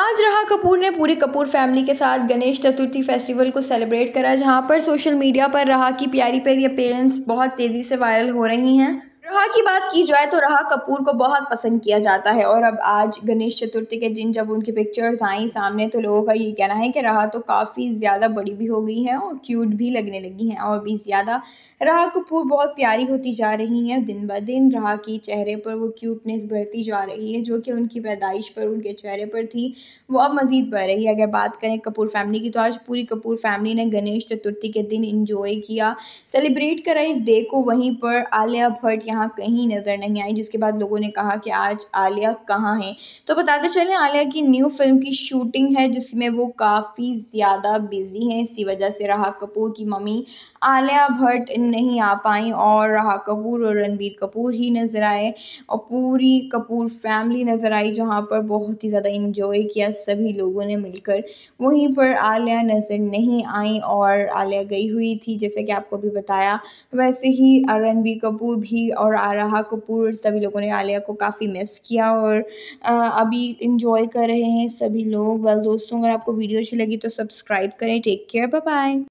आज रहा कपूर ने पूरी कपूर फैमिली के साथ गणेश चतुर्थी फेस्टिवल को सेलिब्रेट करा जहां पर सोशल मीडिया पर रहा की प्यारी प्यारी अपीयरेंस बहुत तेज़ी से वायरल हो रही हैं रहा की बात की जाए तो रहा कपूर को बहुत पसंद किया जाता है और अब आज गणेश चतुर्थी के दिन जब उनकी पिक्चर्स आई सामने तो लोगों का ये कहना है कि रहा तो काफ़ी ज़्यादा बड़ी भी हो गई हैं और क्यूट भी लगने लगी हैं और भी ज़्यादा रहा कपूर बहुत प्यारी होती जा रही हैं दिन ब दिन रहा की चेहरे पर वो क्यूटनेस बढ़ती जा रही है जो कि उनकी पैदाइश पर उनके चेहरे पर थी वो अब मज़ीद बढ़ रही है अगर बात करें कपूर फैमिली की तो आज पूरी कपूर फैमिली ने गणेश चतुर्थी के दिन इन्जॉय किया सेलिब्रेट करा इस डे को वहीं पर आलिया भट्ट यहाँ यहाँ कहीं नज़र नहीं आई जिसके बाद लोगों ने कहा कि आज आलिया कहाँ हैं तो बताते चलें आलिया की न्यू फिल्म की शूटिंग है जिसमें वो काफ़ी ज़्यादा बिजी हैं इसी वजह से राहा कपूर की मम्मी आलिया भट्ट नहीं आ पाई और राहा कपूर और रणबीर कपूर ही नज़र आए और पूरी कपूर फैमिली नज़र आई जहाँ पर बहुत ही ज़्यादा इन्जॉय किया सभी लोगों ने मिलकर वहीं पर आलिया नज़र नहीं आई और आलिया गई हुई थी जैसे कि आपको भी बताया वैसे ही रणबीर कपूर भी और और आराहा कपूर सभी लोगों ने आलिया को काफ़ी मिस किया और अभी इंजॉय कर रहे हैं सभी लोग वेल दोस्तों अगर आपको वीडियो अच्छी लगी तो सब्सक्राइब करें टेक केयर बाय